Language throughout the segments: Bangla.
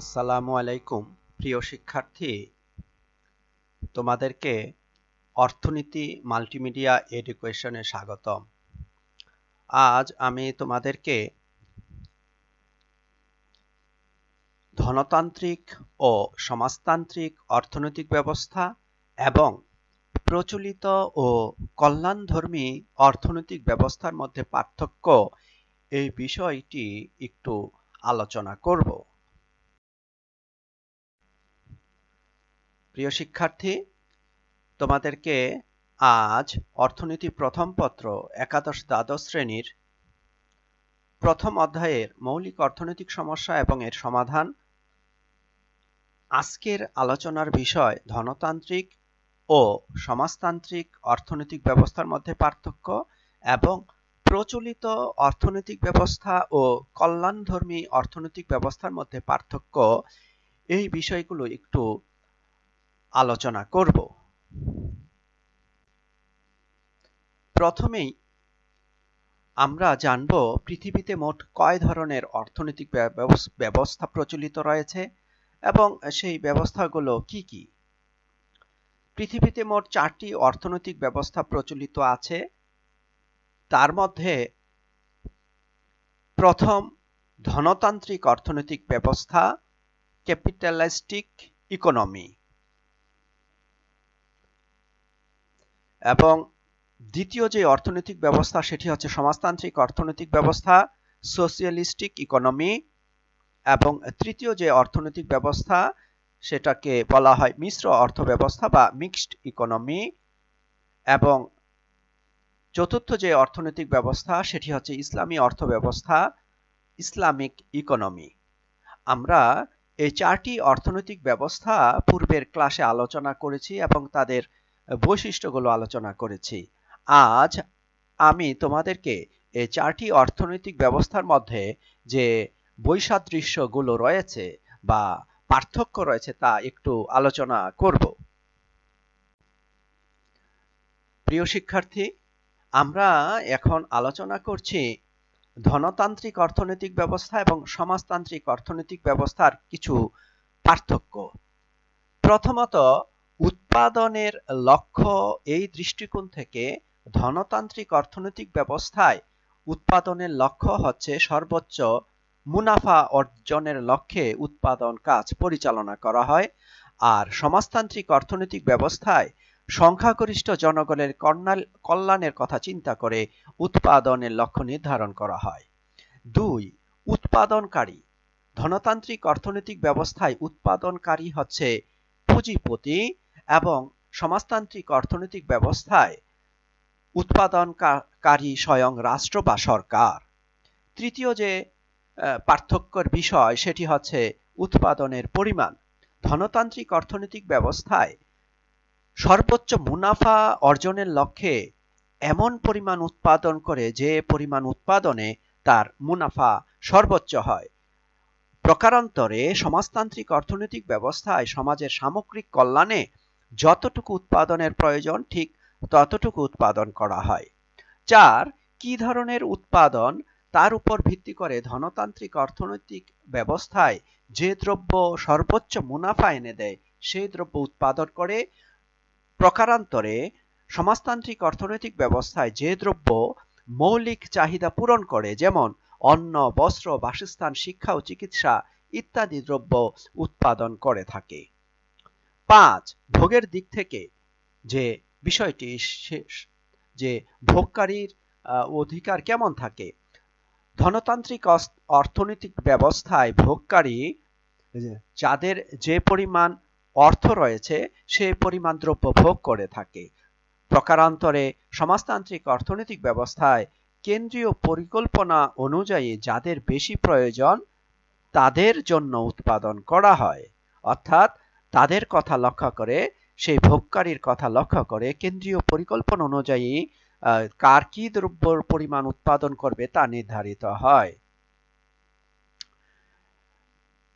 আসসালামু আলাইকুম প্রিয় শিক্ষার্থী তোমাদেরকে অর্থনীতি মাল্টিমিডিয়া এডুকেশনে স্বাগতম আজ আমি তোমাদেরকে ধনতান্ত্রিক ও সমাজতান্ত্রিক অর্থনৈতিক ব্যবস্থা এবং প্রচলিত ও কল্যাণধর্মী অর্থনৈতিক ব্যবস্থার মধ্যে পার্থক্য এই বিষয়টি একটু আলোচনা করব প্রিয় শিক্ষার্থী তোমাদেরকে আজ অর্থনীতি প্রথম পত্র একাদশ দ্বাদশ শ্রেণীর প্রথম অধ্যায়ের মৌলিক অর্থনৈতিক সমস্যা এবং এর সমাধান আজকের আলোচনার বিষয় ধনতান্ত্রিক ও সমাজতান্ত্রিক অর্থনৈতিক ব্যবস্থার মধ্যে পার্থক্য এবং প্রচলিত অর্থনৈতিক ব্যবস্থা ও কল্যাণধর্মী অর্থনৈতিক ব্যবস্থার মধ্যে পার্থক্য এই বিষয়গুলো একটু আলোচনা করব প্রথমেই আমরা জানব পৃথিবীতে মোট কয় ধরনের অর্থনৈতিক ব্যবস্থা প্রচলিত রয়েছে এবং সেই ব্যবস্থাগুলো কি কি পৃথিবীতে মোট চারটি অর্থনৈতিক ব্যবস্থা প্রচলিত আছে তার মধ্যে প্রথম ধনতান্ত্রিক অর্থনৈতিক ব্যবস্থা ক্যাপিটালাইস্টিক ইকোনমি এবং দ্বিতীয় যে অর্থনৈতিক ব্যবস্থা সেটি হচ্ছে সমাজতান্ত্রিক অর্থনৈতিক ব্যবস্থা সোশিয়ালিস্টিক ইকোনমি এবং তৃতীয় যে অর্থনৈতিক ব্যবস্থা সেটাকে বলা হয় মিশ্র অর্থ ব্যবস্থা বা মিক্সড ইকোনমি এবং চতুর্থ যে অর্থনৈতিক ব্যবস্থা সেটি হচ্ছে ইসলামী অর্থ ব্যবস্থা ইসলামিক ইকোনমি আমরা এই চারটি অর্থনৈতিক ব্যবস্থা পূর্বের ক্লাসে আলোচনা করেছি এবং তাদের বৈশিষ্ট্যগুলো আলোচনা করেছি আজ আমি তোমাদেরকে এই চারটি অর্থনৈতিক ব্যবস্থার মধ্যে যে বৈসাদৃশ্যগুলো রয়েছে বা পার্থক্য রয়েছে তা একটু আলোচনা করব প্রিয় শিক্ষার্থী আমরা এখন আলোচনা করছি ধনতান্ত্রিক অর্থনৈতিক ব্যবস্থা এবং সমাজতান্ত্রিক অর্থনৈতিক ব্যবস্থার কিছু পার্থক্য প্রথমত উৎপাদনের লক্ষ্য এই দৃষ্টিকোণ থেকে ধনতান্ত্রিক অর্থনৈতিক ব্যবস্থায় উৎপাদনের লক্ষ্য হচ্ছে সর্বোচ্চ মুনাফা অর্জনের লক্ষ্যে উৎপাদন কাজ পরিচালনা করা হয় আর সমাজতান্ত্রিক অর্থনৈতিক ব্যবস্থায় সংখ্যাগরিষ্ঠ জনগণের কল্যাণের কথা চিন্তা করে উৎপাদনের লক্ষ্য নির্ধারণ করা হয় দুই উৎপাদনকারী ধনতান্ত্রিক অর্থনৈতিক ব্যবস্থায় উৎপাদনকারী হচ্ছে পুঁজিপতি এবং সমাজতান্ত্রিক অর্থনৈতিক ব্যবস্থায় উৎপাদনকারী স্বয়ং রাষ্ট্র বা সরকার তৃতীয় যে পার্থক্যর বিষয় সেটি হচ্ছে উৎপাদনের পরিমাণ ধনতান্ত্রিক অর্থনৈতিক ব্যবস্থায় সর্বোচ্চ মুনাফা অর্জনের লক্ষ্যে এমন পরিমাণ উৎপাদন করে যে পরিমাণ উৎপাদনে তার মুনাফা সর্বোচ্চ হয় প্রকারান্তরে সমাজতান্ত্রিক অর্থনৈতিক ব্যবস্থায় সমাজের সামগ্রিক কল্যাণে যতটুকু উৎপাদনের প্রয়োজন ঠিক ততটুকু উৎপাদন করা হয় চার কি ধরনের উৎপাদন তার উপর ভিত্তি করে ধনতান্ত্রিক অর্থনৈতিক ব্যবস্থায় যে দ্রব্য সর্বোচ্চ মুনাফা এনে দেয় সেই দ্রব্য উৎপাদন করে প্রকারান্তরে সমাজতান্ত্রিক অর্থনৈতিক ব্যবস্থায় যে দ্রব্য মৌলিক চাহিদা পূরণ করে যেমন অন্ন বস্ত্র বাসস্থান শিক্ষা ও চিকিৎসা ইত্যাদি দ্রব্য উৎপাদন করে থাকে পাঁচ ভোগের দিক থেকে যে বিষয়টি শেষ যে ভোগকারীর অধিকার কেমন থাকে ধনতান্ত্রিক অর্থনৈতিক ব্যবস্থায় ভোগকারী যাদের যে পরিমাণ অর্থ রয়েছে সেই পরিমাণ দ্রব্য ভোগ করে থাকে প্রকারান্তরে সমাজতান্ত্রিক অর্থনৈতিক ব্যবস্থায় কেন্দ্রীয় পরিকল্পনা অনুযায়ী যাদের বেশি প্রয়োজন তাদের জন্য উৎপাদন করা হয় অর্থাৎ তাদের কথা লক্ষ্য করে সেই ভোগকারীর কথা লক্ষ্য করে কেন্দ্রীয় পরিকল্পনা অনুযায়ী কার কি দ্রব্যর পরিমাণ উৎপাদন করবে তা নির্ধারিত হয়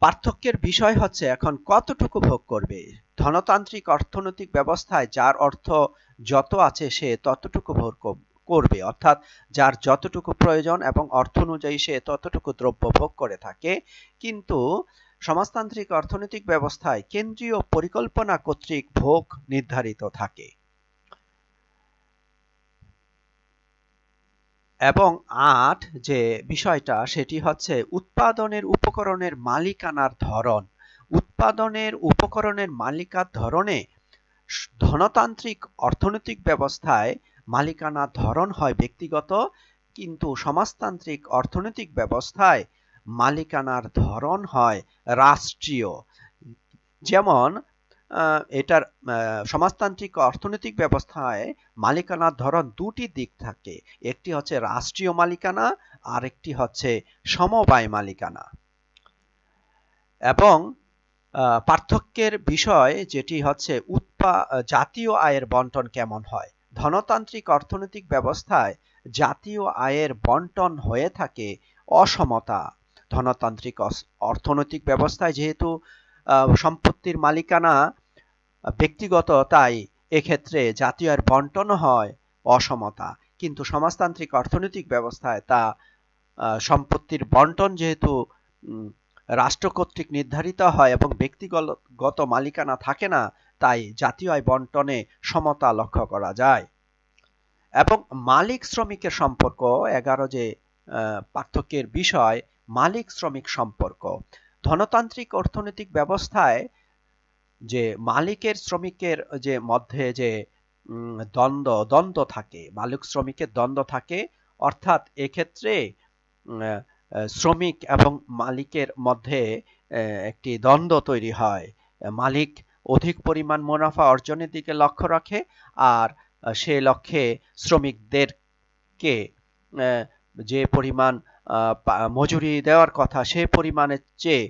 পার্থক্যের বিষয় হচ্ছে এখন কতটুকু ভোগ করবে ধনতান্ত্রিক অর্থনৈতিক ব্যবস্থায় যার অর্থ যত আছে সে ততটুকু ভোগ করবে অর্থাৎ যার যতটুকু প্রয়োজন এবং অর্থ অনুযায়ী সে ততটুকু দ্রব্য ভোগ করে থাকে কিন্তু সমাজতান্ত্রিক অর্থনৈতিক ব্যবস্থায় কেন্দ্রীয় পরিকল্পনা কর্তৃক ভোগ নির্ধারিত থাকে এবং আট যে বিষয়টা সেটি হচ্ছে উৎপাদনের উপকরণের মালিকানার ধরন উৎপাদনের উপকরণের মালিকার ধরনে ধনতান্ত্রিক অর্থনৈতিক ব্যবস্থায় মালিকানার ধরন হয় ব্যক্তিগত কিন্তু সমাজতান্ত্রিক অর্থনৈতিক ব্যবস্থায় মালিকানার ধরন হয় রাষ্ট্রীয় যেমন এটার সমাজতান্ত্রিক অর্থনৈতিক ব্যবস্থায় মালিকানার ধরন দুটি দিক থাকে একটি হচ্ছে রাষ্ট্রীয় মালিকানা আর একটি হচ্ছে সমবায় মালিকানা এবং পার্থক্যের বিষয় যেটি হচ্ছে উৎপা জাতীয় আয়ের বন্টন কেমন হয় ধনতান্ত্রিক অর্থনৈতিক ব্যবস্থায় জাতীয় আয়ের বন্টন হয়ে থাকে অসমতা ধনতান্ত্রিক অর্থনৈতিক ব্যবস্থায় যেহেতু সম্পত্তির মালিকানা ব্যক্তিগত তাই এক্ষেত্রে জাতীয় আর বন্টনও হয় অসমতা কিন্তু সমাজতান্ত্রিক অর্থনৈতিক ব্যবস্থায় তা সম্পত্তির বন্টন যেহেতু রাষ্ট্র কর্তৃক নির্ধারিত হয় এবং ব্যক্তিগত মালিকানা থাকে না তাই জাতীয় আয় বন্টনে সমতা লক্ষ্য করা যায় এবং মালিক শ্রমিকের সম্পর্ক এগারো যে পার্থক্যের বিষয় মালিক শ্রমিক সম্পর্ক ধনতান্ত্রিক অর্থনৈতিক ব্যবস্থায় যে মালিকের শ্রমিকের যে মধ্যে যে দ্বন্দ্ব দ্বন্দ্ব থাকে মালিক শ্রমিকের দ্বন্দ্ব থাকে অর্থাৎ এক্ষেত্রে শ্রমিক এবং মালিকের মধ্যে একটি দ্বন্দ্ব তৈরি হয় মালিক অধিক পরিমাণ মুনাফা অর্জনের দিকে লক্ষ্য রাখে আর সে লক্ষ্যে শ্রমিকদেরকে যে পরিমাণ মজুরি দেওয়ার কথা সে পরিমাণের চেয়ে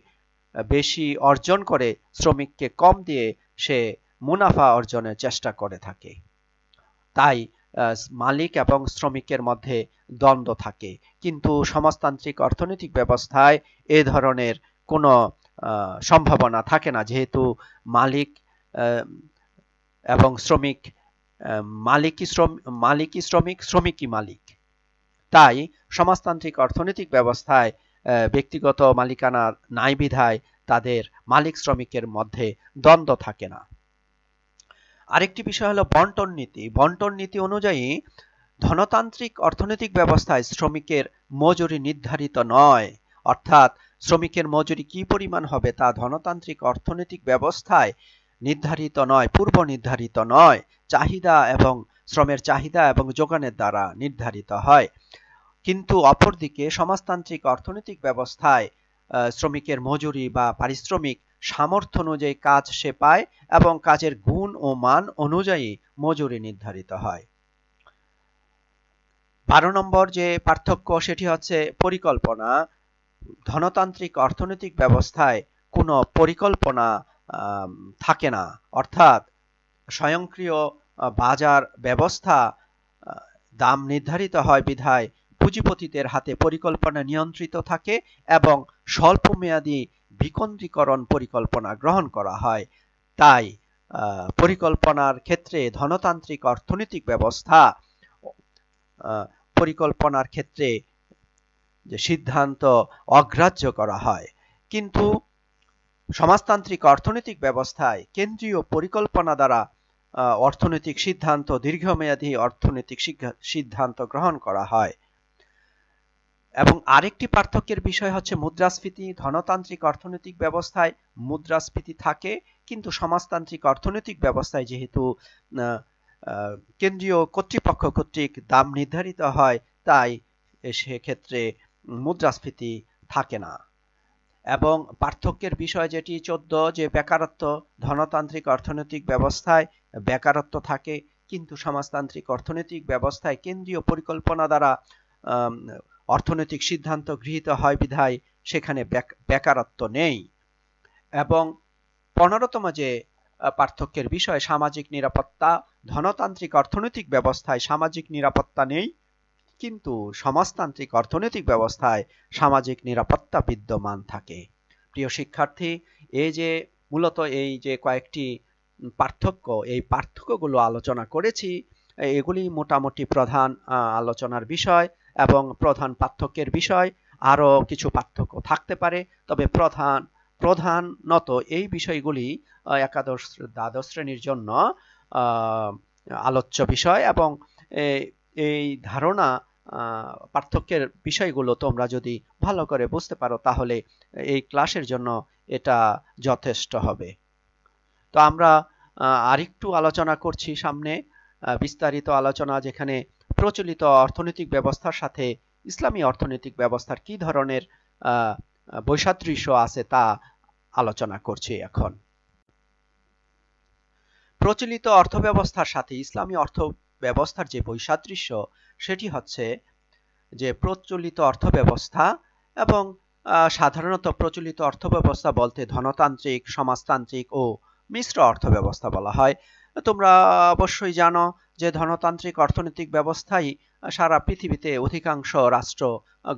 বেশি অর্জন করে শ্রমিককে কম দিয়ে সে মুনাফা অর্জনের চেষ্টা করে থাকে তাই মালিক এবং শ্রমিকের মধ্যে দ্বন্দ্ব থাকে কিন্তু সমাজতান্ত্রিক অর্থনৈতিক ব্যবস্থায় এ ধরনের কোনো সম্ভাবনা থাকে না যেহেতু মালিক এবং শ্রমিক মালিকই শ্রম মালিকই শ্রমিক শ্রমিকই মালিক তাই সমাজতান্ত্রিক অর্থনৈতিক ব্যবস্থায় ব্যক্তিগত মালিকানা নাই বিধায় তাদের মালিক শ্রমিকের মধ্যে দ্বন্দ্ব থাকে না আরেকটি বিষয় হলো বন্টন নীতি বন্টন নীতি অনুযায়ী ধনতান্ত্রিক অর্থনৈতিক ব্যবস্থায় শ্রমিকের মজুরি নির্ধারিত নয় অর্থাৎ শ্রমিকের মজুরি কি পরিমাণ হবে তা ধনতান্ত্রিক অর্থনৈতিক ব্যবস্থায় নির্ধারিত নয় পূর্ব নির্ধারিত নয় চাহিদা এবং শ্রমের চাহিদা এবং যোগানের দ্বারা নির্ধারিত হয় কিন্তু অপরদিকে সমাজতান্ত্রিক অর্থনৈতিক ব্যবস্থায় শ্রমিকের মজুরি বা পারিশ্রমিক সামর্থ্য অনুযায়ী কাজ সে পায় এবং কাজের গুণ ও মান অনুযায়ী মজুরি নির্ধারিত হয় বারো নম্বর যে পার্থক্য সেটি হচ্ছে পরিকল্পনা ধনতান্ত্রিক অর্থনৈতিক ব্যবস্থায় কোনো পরিকল্পনা থাকে না অর্থাৎ স্বয়ংক্রিয় বাজার ব্যবস্থা দাম নির্ধারিত হয় বিধায় পুঁজিপতিদের হাতে পরিকল্পনা নিয়ন্ত্রিত থাকে এবং স্বল্পমেয়াদী বিকন্দ্রীকরণ পরিকল্পনা গ্রহণ করা হয় তাই পরিকল্পনার ক্ষেত্রে ধনতান্ত্রিক অর্থনৈতিক ব্যবস্থা পরিকল্পনার ক্ষেত্রে যে সিদ্ধান্ত অগ্রাহ্য করা হয় কিন্তু সমাজতান্ত্রিক অর্থনৈতিক ব্যবস্থায় কেন্দ্রীয় পরিকল্পনা দ্বারা অর্থনৈতিক সিদ্ধান্ত দীর্ঘমেয়াদী অর্থনৈতিক সিদ্ধান্ত গ্রহণ করা হয় এবং আরেকটি পার্থক্যের বিষয় হচ্ছে মুদ্রাস্ফীতি ধনতান্ত্রিক অর্থনৈতিক ব্যবস্থায় মুদ্রাস্ফীতি থাকে কিন্তু সমাজতান্ত্রিক অর্থনৈতিক ব্যবস্থায় যেহেতু কেন্দ্রীয় কর্তৃপক্ষ কর্তৃক দাম নির্ধারিত হয় তাই সেক্ষেত্রে মুদ্রাস্ফীতি থাকে না এবং পার্থক্যের বিষয় যেটি চোদ্দ যে বেকারত্ব ধনতান্ত্রিক অর্থনৈতিক ব্যবস্থায় বেকারত্ব থাকে কিন্তু সমাজতান্ত্রিক অর্থনৈতিক ব্যবস্থায় কেন্দ্রীয় পরিকল্পনা দ্বারা অর্থনৈতিক সিদ্ধান্ত গৃহীত হয় বিধায় সেখানে বেকারত্ব নেই এবং পনেরোতম যে পার্থক্যের বিষয় সামাজিক নিরাপত্তা ধনতান্ত্রিক অর্থনৈতিক ব্যবস্থায় সামাজিক নিরাপত্তা নেই কিন্তু সমাজতান্ত্রিক অর্থনৈতিক ব্যবস্থায় সামাজিক নিরাপত্তা বিদ্যমান থাকে প্রিয় শিক্ষার্থী এই যে মূলত এই যে কয়েকটি পার্থক্য এই পার্থক্যগুলো আলোচনা করেছি এগুলি মোটামুটি প্রধান আলোচনার বিষয় এবং প্রধান পার্থক্যের বিষয় আরও কিছু পার্থক্য থাকতে পারে তবে প্রধান প্রধানত এই বিষয়গুলি একাদশ দ্বাদশ শ্রেণীর জন্য আলোচ্য বিষয় এবং এই ধারণা পার্থক্যের বিষয়গুলো তোমরা যদি ভালো করে বুঝতে পারো তাহলে এই ক্লাসের জন্য এটা যথেষ্ট হবে তো আমরা আরেকটু আলোচনা করছি সামনে বিস্তারিত আলোচনা যেখানে প্রচলিত অর্থনৈতিক ব্যবস্থার সাথে ইসলামী অর্থনৈতিক ব্যবস্থার কি ধরনের বৈসাদৃশ্য আছে তা আলোচনা করছি এখন প্রচলিত অর্থব্যবস্থার সাথে ইসলামী অর্থ ব্যবস্থার যে বৈসাদৃশ্য সেটি হচ্ছে যে প্রচলিত অর্থব্যবস্থা এবং সাধারণত প্রচলিত অর্থব্যবস্থা বলতে ধনতান্ত্রিক সমাজতান্ত্রিক ও মিশ্র অর্থব্যবস্থা বলা হয় তোমরা অবশ্যই জানো যে ধনতান্ত্রিক অর্থনৈতিক ব্যবস্থাই সারা পৃথিবীতে অধিকাংশ রাষ্ট্র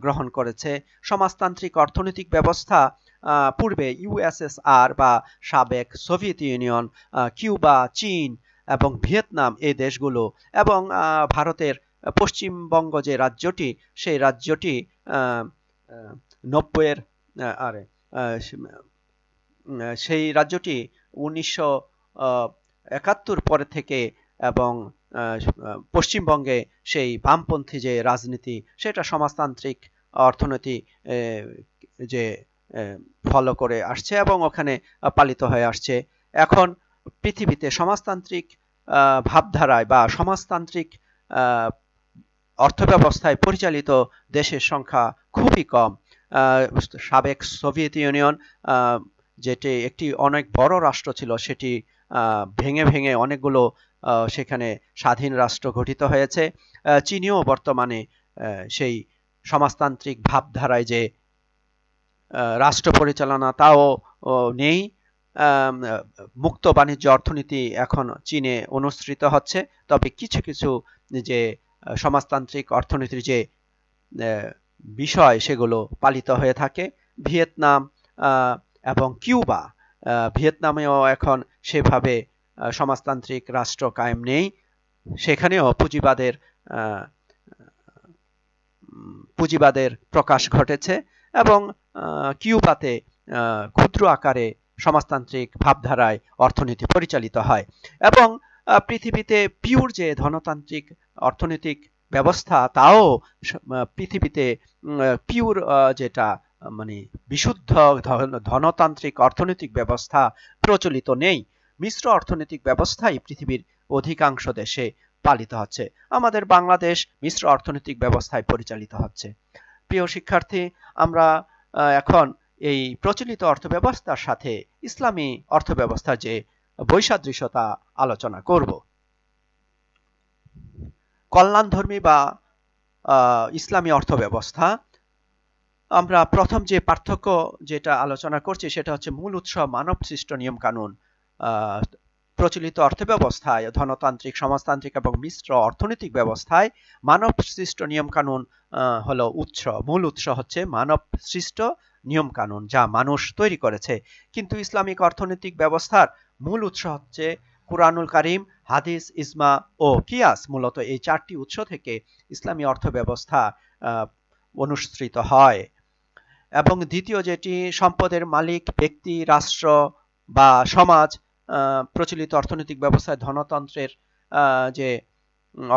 গ্রহণ করেছে সমাজতান্ত্রিক অর্থনৈতিক ব্যবস্থা পূর্বে ইউএসএসআর বা সাবেক সোভিয়েত ইউনিয়ন কিউবা চীন এবং ভিয়েতনাম এই দেশগুলো এবং ভারতের পশ্চিমবঙ্গ যে রাজ্যটি সেই রাজ্যটি নব্বইয়ের আরে সেই রাজ্যটি উনিশশো একাত্তর পরে থেকে এবং পশ্চিমবঙ্গে সেই বামপন্থী যে রাজনীতি সেটা সমাজতান্ত্রিক অর্থনীতি যে ফলো করে আসছে এবং ওখানে পালিত হয়ে আসছে এখন পৃথিবীতে সমাজতান্ত্রিক ভাবধারায় বা সমাজতান্ত্রিক অর্থব্যবস্থায় পরিচালিত দেশের সংখ্যা খুবই কম সাবেক সোভিয়েত ইউনিয়ন যেটি একটি অনেক বড় রাষ্ট্র ছিল সেটি ভেঙে ভেঙে অনেকগুলো সেখানে স্বাধীন রাষ্ট্র গঠিত হয়েছে চীনেও বর্তমানে সেই সমাজতান্ত্রিক ভাবধারায় যে রাষ্ট্র পরিচালনা তাও নেই মুক্ত বাণিজ্য অর্থনীতি এখন চীনে অনুসৃত হচ্ছে তবে কিছু কিছু যে সমাজতান্ত্রিক অর্থনীতির যে বিষয় সেগুলো পালিত হয়ে থাকে ভিয়েতনাম এবং কিউবা ভিয়েতনামেও এখন সেভাবে সমাজতান্ত্রিক রাষ্ট্র কায়েম নেই সেখানেও পুঁজিবাদের পুঁজিবাদের প্রকাশ ঘটেছে এবং কিউবাতে ক্ষুদ্র আকারে সমাজতান্ত্রিক ভাবধারায় অর্থনীতি পরিচালিত হয় এবং পৃথিবীতে পিওর যে ধনতান্ত্রিক অর্থনৈতিক ব্যবস্থা তাও পৃথিবীতে পিওর যেটা মানে বিশুদ্ধ ধনতান্ত্রিক অর্থনৈতিক ব্যবস্থা প্রচলিত নেই মিশ্র অর্থনৈতিক ব্যবস্থাই পৃথিবীর অধিকাংশ দেশে পালিত হচ্ছে আমাদের বাংলাদেশ মিশ্র অর্থনৈতিক ব্যবস্থায় পরিচালিত হচ্ছে প্রিয় শিক্ষার্থী আমরা এখন এই প্রচলিত অর্থব্যবস্থার সাথে ইসলামী অর্থব্যবস্থা যে বৈসাদৃশ্যতা আলোচনা করব কল্যাণধর্মী বা ইসলামী অর্থব্যবস্থা আমরা প্রথম যে পার্থক্য যেটা আলোচনা করছি সেটা হচ্ছে মূল উৎস মানব সৃষ্ট নিয়ম কানুন প্রচলিত অর্থব্যবস্থায় ধনতান্ত্রিক সমাজতান্ত্রিক এবং মিশ্র অর্থনৈতিক ব্যবস্থায় মানব সৃষ্ট নিয়মকানুন হলো উৎস মূল উৎস হচ্ছে মানব সৃষ্ট নিয়মকানুন যা মানুষ তৈরি করেছে কিন্তু ইসলামিক অর্থনৈতিক ব্যবস্থার মূল উৎস হচ্ছে কুরআনুল কারিম হাদিস ইসমা ও কিয়াস মূলত এই চারটি উৎস থেকে ইসলামী অর্থব্যবস্থা অনুসৃত হয় এবং দ্বিতীয় যেটি সম্পদের মালিক ব্যক্তি রাষ্ট্র বা সমাজ প্রচলিত অর্থনৈতিক ব্যবস্থায় ধনতন্ত্রের যে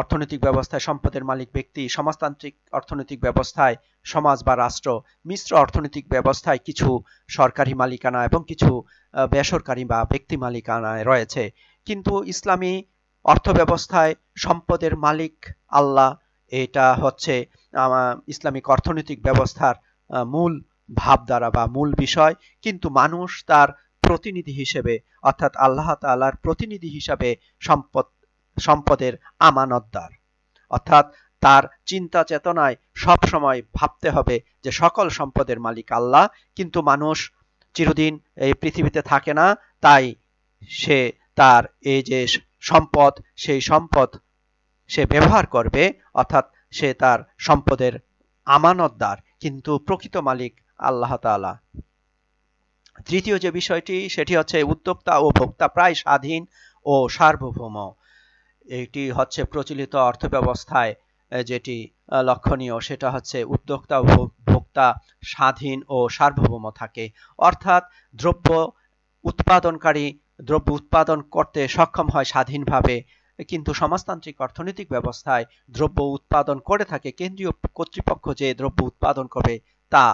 অর্থনৈতিক ব্যবস্থায় সম্পদের মালিক ব্যক্তি সমাজতান্ত্রিক অর্থনৈতিক ব্যবস্থায় সমাজ বা রাষ্ট্র মিশ্র অর্থনৈতিক ব্যবস্থায় কিছু সরকারি মালিকানা এবং কিছু বেসরকারি বা ব্যক্তি মালিকানায় রয়েছে কিন্তু ইসলামী অর্থ ব্যবস্থায় সম্পদের মালিক আল্লাহ এটা হচ্ছে ইসলামিক অর্থনৈতিক ব্যবস্থার মূল ভাবধারা বা মূল বিষয় কিন্তু মানুষ তার প্রতিনিধি হিসেবে অর্থাৎ আল্লাহ তালার প্রতিনিধি হিসাবে সম্পদ সম্পদের আমানতদার অর্থাৎ তার চিন্তা চেতনায় সব সময় ভাবতে হবে যে সকল সম্পদের মালিক আল্লাহ কিন্তু মানুষ চিরদিন এই পৃথিবীতে থাকে না তাই সে তার এই যে সম্পদ সেই সম্পদ সে ব্যবহার করবে অর্থাৎ সে তার সম্পদের আমানতদার কিন্তু প্রকৃত মালিক আল্লাহ তালা তৃতীয় যে বিষয়টি সেটি হচ্ছে উদ্যোক্তা ও ভোক্তা প্রায় স্বাধীন ও সার্বভৌম এটি হচ্ছে প্রচলিত অর্থব্যবস্থায় যেটি লক্ষণীয় সেটা হচ্ছে উদ্যোক্তা ও ভোক্তা স্বাধীন ও সার্বভৌম থাকে অর্থাৎ দ্রব্য উৎপাদনকারী দ্রব্য উৎপাদন করতে সক্ষম হয় স্বাধীনভাবে কিন্তু সমাজতান্ত্রিক অর্থনৈতিক ব্যবস্থায় দ্রব্য উৎপাদন করে থাকে কেন্দ্রীয় কর্তৃপক্ষ যে দ্রব্য উৎপাদন করবে তা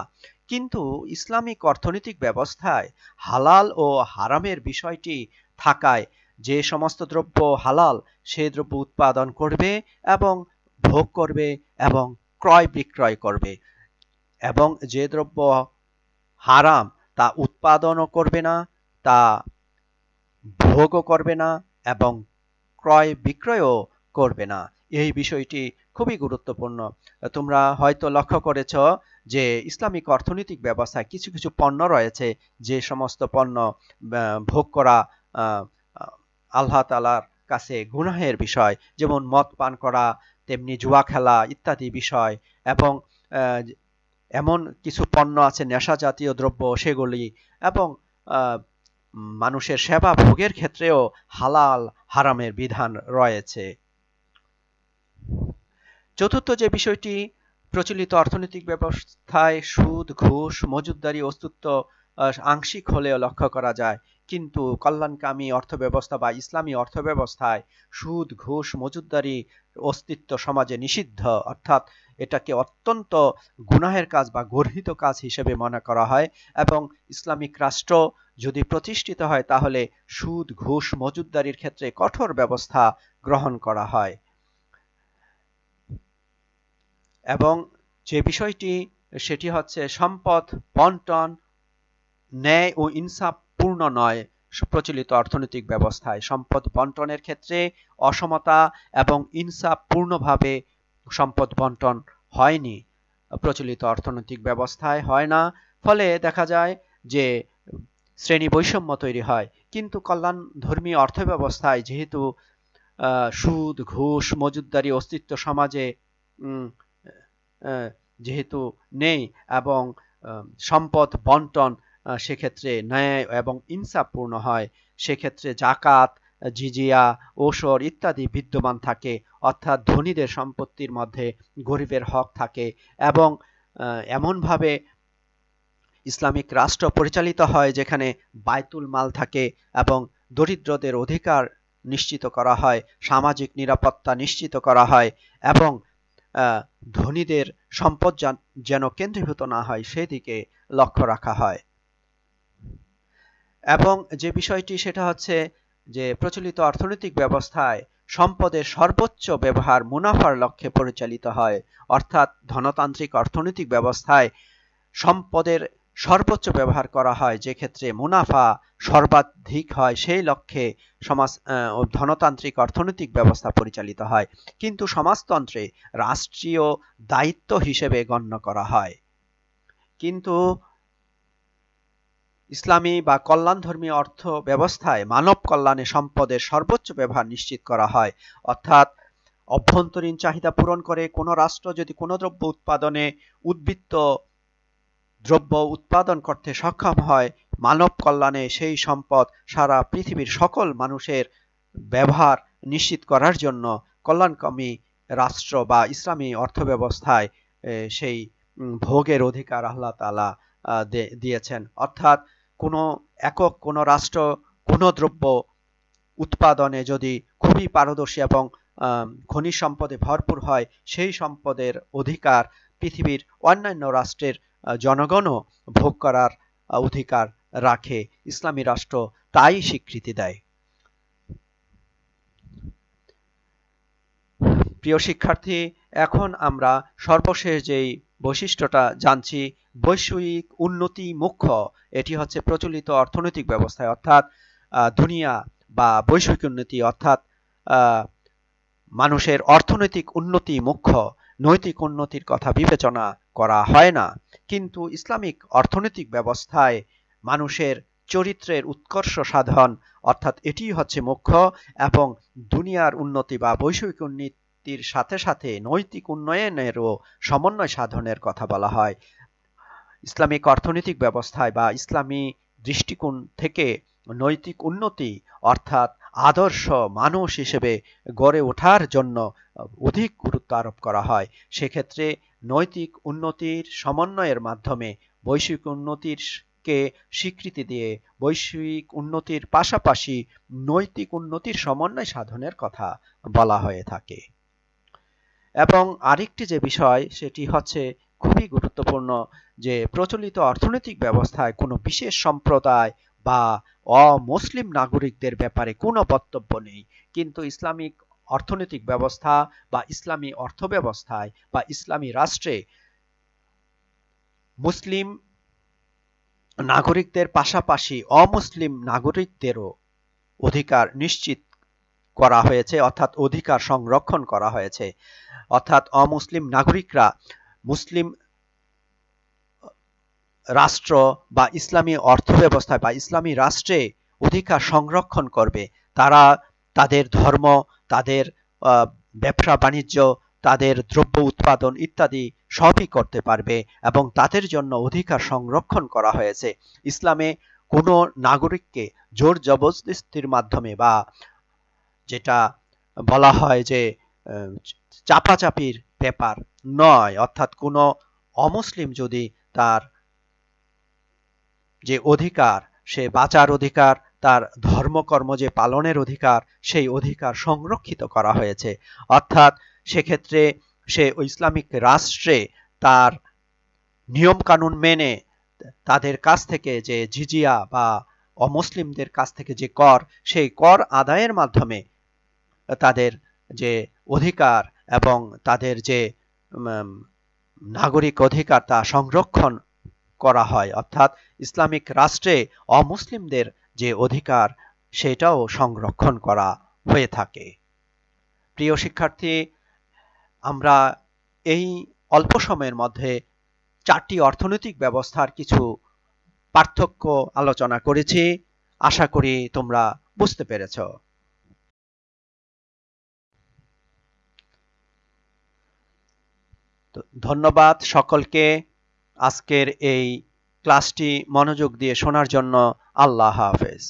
কিন্তু ইসলামিক অর্থনৈতিক ব্যবস্থায় হালাল ও হারামের বিষয়টি থাকায় যে সমস্ত দ্রব্য হালাল সে দ্রব্য উৎপাদন করবে এবং ভোগ করবে এবং ক্রয় বিক্রয় করবে এবং যে দ্রব্য হারাম তা উৎপাদনও করবে না তা ভোগও করবে না এবং ক্রয় বিক্রয়ও করবে না এই বিষয়টি খুবই গুরুত্বপূর্ণ তোমরা হয়তো লক্ষ্য করেছ যে ইসলামিক অর্থনৈতিক ব্যবস্থায় কিছু কিছু পণ্য রয়েছে যে সমস্ত পণ্য ভোগ করা আল্লাহ তালার কাছে গুনাহের বিষয় যেমন মদ পান করা তেমনি জুয়া খেলা ইত্যাদি বিষয় এবং এমন কিছু পণ্য আছে নেশা জাতীয় দ্রব্য সেগুলি এবং মানুষের সেবা ভোগের ক্ষেত্রেও হালাল হারামের বিধান রয়েছে চতুর্থ যে বিষয়টি প্রচলিত অর্থনৈতিক ব্যবস্থায় সুদ ঘুষ মজুদদারি অস্তিত্ব আংশিক হলেও লক্ষ্য করা যায় কিন্তু কল্যাণকামী অর্থব্যবস্থা বা ইসলামী অর্থব্যবস্থায় সুদ ঘুষ মজুদদারি অস্তিত্ব সমাজে নিষিদ্ধ অর্থাৎ এটাকে অত্যন্ত গুনাহের কাজ বা গর্হিত কাজ হিসেবে মনে করা হয় এবং ইসলামিক রাষ্ট্র যদি প্রতিষ্ঠিত হয় তাহলে সুদ ঘুষ মজুদদারির ক্ষেত্রে কঠোর ব্যবস্থা গ্রহণ করা হয় এবং যে বিষয়টি সেটি হচ্ছে সম্পদ বন্টন ন্যায় ও ইনসাফ পূর্ণ নয় প্রচলিত অর্থনৈতিক ব্যবস্থায় সম্পদ বন্টনের ক্ষেত্রে অসমতা এবং পূর্ণভাবে সম্পদ বন্টন হয়নি প্রচলিত অর্থনৈতিক ব্যবস্থায় হয় না ফলে দেখা যায় যে শ্রেণী বৈষম্য তৈরি হয় কিন্তু কল্যাণ ধর্মী অর্থব্যবস্থায় যেহেতু সুদ ঘুষ মজুদারি অস্তিত্ব সমাজে যেহেতু নেই এবং সম্পদ বন্টন সেক্ষেত্রে ন্যায় এবং ইনসাফপূর্ণ হয় সেক্ষেত্রে জাকাত জিজিয়া ওসর ইত্যাদি বিদ্যমান থাকে অর্থাৎ ধনীদের সম্পত্তির মধ্যে গরিবের হক থাকে এবং এমনভাবে ইসলামিক রাষ্ট্র পরিচালিত হয় যেখানে বায়তুল মাল থাকে এবং দরিদ্রদের অধিকার নিশ্চিত করা হয় সামাজিক নিরাপত্তা নিশ্চিত করা হয় এবং ধনীদের সম্পদ যেন কেন্দ্রীভূত না হয় সেদিকে লক্ষ্য রাখা হয় এবং যে বিষয়টি সেটা হচ্ছে যে প্রচলিত অর্থনৈতিক ব্যবস্থায় সম্পদের সর্বোচ্চ ব্যবহার মুনাফার লক্ষ্যে পরিচালিত হয় অর্থাৎ ধনতান্ত্রিক অর্থনৈতিক ব্যবস্থায় সম্পদের সর্বোচ্চ ব্যবহার করা হয় যে ক্ষেত্রে মুনাফা সর্বাধিক হয় সেই লক্ষ্যে সমাজ ধনতান্ত্রিক অর্থনৈতিক ব্যবস্থা পরিচালিত হয় কিন্তু সমাজতন্ত্রে রাষ্ট্রীয় দায়িত্ব হিসেবে গণ্য করা হয় কিন্তু ইসলামী বা কল্যাণধর্মী অর্থ ব্যবস্থায় মানব কল্যাণে সম্পদের সর্বোচ্চ ব্যবহার নিশ্চিত করা হয় অর্থাৎ অভ্যন্তরীণ চাহিদা পূরণ করে কোনো রাষ্ট্র যদি কোনো দ্রব্য উৎপাদনে উদ্বৃত্ত দ্রব্য উৎপাদন করতে সক্ষম হয় মানব কল্যাণে সেই সম্পদ সারা পৃথিবীর সকল মানুষের ব্যবহার নিশ্চিত করার জন্য কল্যাণকামী রাষ্ট্র বা ইসলামী অর্থব্যবস্থায় সেই ভোগের অধিকার আল্লাহ তালা দিয়েছেন অর্থাৎ কোনো একক কোনো রাষ্ট্র কোনো দ্রব্য উৎপাদনে যদি খুবই পারদর্শী এবং খনিজ সম্পদে ভরপুর হয় সেই সম্পদের অধিকার পৃথিবীর অন্যান্য রাষ্ট্রের জনগণও ভোগ করার অধিকার রাখে ইসলামী রাষ্ট্র তাই স্বীকৃতি দেয় প্রিয় শিক্ষার্থী এখন আমরা সর্বশেষ যেই বৈশিষ্ট্যটা জানছি বৈষয়িক উন্নতি মুখ্য এটি হচ্ছে প্রচলিত অর্থনৈতিক ব্যবস্থায় অর্থাৎ দুনিয়া বা বৈষয়িক উন্নতি অর্থাৎ মানুষের অর্থনৈতিক উন্নতি মুখ্য নৈতিক উন্নতির কথা বিবেচনা করা হয় না কিন্তু ইসলামিক অর্থনৈতিক ব্যবস্থায় মানুষের চরিত্রের উৎকর্ষ সাধন অর্থাৎ এটি হচ্ছে মুখ্য এবং দুনিয়ার উন্নতি বা বৈষয়িক উন্নতির সাথে সাথে নৈতিক উন্নয়নেরও সমন্বয় সাধনের কথা বলা হয় ইসলামিক অর্থনৈতিক ব্যবস্থায় বা ইসলামী দৃষ্টিকোণ থেকে নৈতিক উন্নতি অর্থাৎ আদর্শ মানুষ হিসেবে গড়ে ওঠার জন্য অধিক গুরুত্ব আরোপ করা হয় সেক্ষেত্রে নৈতিক উন্নতির সমন্বয়ের মাধ্যমে বৈশ্বিক উন্নতির কে স্বীকৃতি দিয়ে বৈশ্বিক উন্নতির পাশাপাশি নৈতিক উন্নতির সমন্বয় সাধনের কথা বলা হয়ে থাকে এবং আরেকটি যে বিষয় সেটি হচ্ছে খুবই গুরুত্বপূর্ণ যে প্রচলিত অর্থনৈতিক ব্যবস্থায় কোনো বিশেষ সম্প্রদায় বা অমুসলিম নাগরিকদের ব্যাপারে কোনো বক্তব্য নেই কিন্তু ইসলামিক অর্থনৈতিক ব্যবস্থা বা ইসলামী অর্থব্যবস্থায় বা ইসলামী রাষ্ট্রে মুসলিম নাগরিকদের পাশাপাশি অমুসলিম নাগরিকদেরও অধিকার নিশ্চিত করা হয়েছে অর্থাৎ অধিকার সংরক্ষণ করা হয়েছে অর্থাৎ অমুসলিম নাগরিকরা মুসলিম রাষ্ট্র বা ইসলামী অর্থব্যবস্থায় বা ইসলামী রাষ্ট্রে অধিকার সংরক্ষণ করবে তারা তাদের ধর্ম তাদের ব্যবসা বাণিজ্য তাদের দ্রব্য উৎপাদন ইত্যাদি সবই করতে পারবে এবং তাদের জন্য অধিকার সংরক্ষণ করা হয়েছে ইসলামে কোনো নাগরিককে জোর জবরদস্তির মাধ্যমে বা যেটা বলা হয় যে চাপাচাপির ব্যাপার নয় অর্থাৎ কোনো অমুসলিম যদি তার যে অধিকার সে বাঁচার অধিকার তার ধর্মকর্ম যে পালনের অধিকার সেই অধিকার সংরক্ষিত করা হয়েছে অর্থাৎ সেক্ষেত্রে সে ইসলামিক রাষ্ট্রে তার নিয়ম কানুন মেনে তাদের কাছ থেকে যে জিজিয়া বা অমুসলিমদের কাছ থেকে যে কর সেই কর আদায়ের মাধ্যমে তাদের যে অধিকার এবং তাদের যে নাগরিক অধিকার তা সংরক্ষণ করা হয় অর্থাৎ ইসলামিক রাষ্ট্রে অমুসলিমদের যে অধিকার সেটাও সংরক্ষণ করা হয়ে থাকে প্রিয় শিক্ষার্থী আমরা এই অল্প সময়ের মধ্যে চারটি অর্থনৈতিক ব্যবস্থার কিছু পার্থক্য আলোচনা করেছি আশা করি তোমরা বুঝতে পেরেছ ধন্যবাদ সকলকে আজকের এই ক্লাসটি মনোযোগ দিয়ে শোনার জন্য আল্লাহ হাফেজ